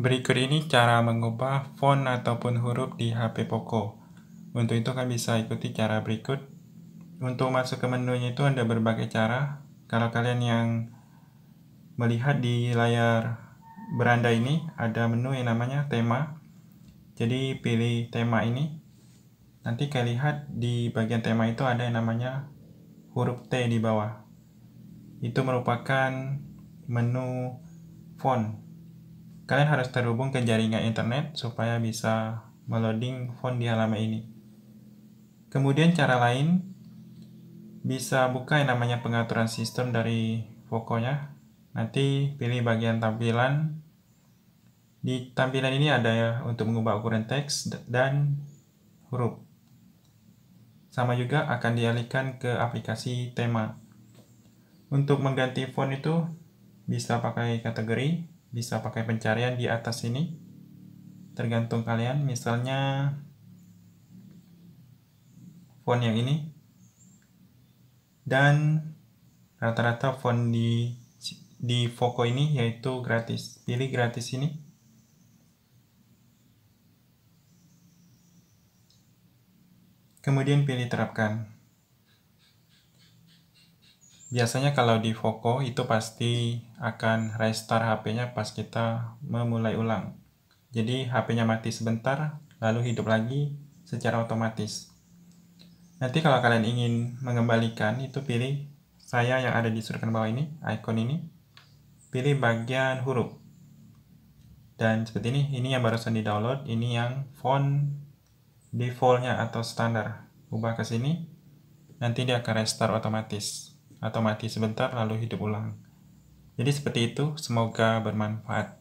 Berikut ini cara mengubah font ataupun huruf di HP Poco. Untuk itu kalian bisa ikuti cara berikut. Untuk masuk ke menunya itu ada berbagai cara. Kalau kalian yang melihat di layar beranda ini ada menu yang namanya tema. Jadi pilih tema ini. Nanti kalian lihat di bagian tema itu ada yang namanya huruf T di bawah. Itu merupakan menu font Kalian harus terhubung ke jaringan internet supaya bisa meloading font di halaman ini. Kemudian cara lain, bisa buka yang namanya pengaturan sistem dari voco Nanti pilih bagian tampilan. Di tampilan ini ada ya untuk mengubah ukuran teks dan huruf. Sama juga akan dialihkan ke aplikasi tema. Untuk mengganti font itu bisa pakai kategori bisa pakai pencarian di atas ini tergantung kalian misalnya font yang ini dan rata-rata font di di foco ini yaitu gratis pilih gratis ini kemudian pilih terapkan biasanya kalau di Voco itu pasti akan restart HP-nya pas kita memulai ulang. Jadi HP-nya mati sebentar, lalu hidup lagi secara otomatis. Nanti kalau kalian ingin mengembalikan, itu pilih saya yang ada di surkan bawah ini, icon ini. Pilih bagian huruf. Dan seperti ini, ini yang barusan di-download, ini yang font defaultnya atau standar. Ubah ke sini, nanti dia akan restart otomatis atau mati sebentar lalu hidup ulang. Jadi seperti itu, semoga bermanfaat.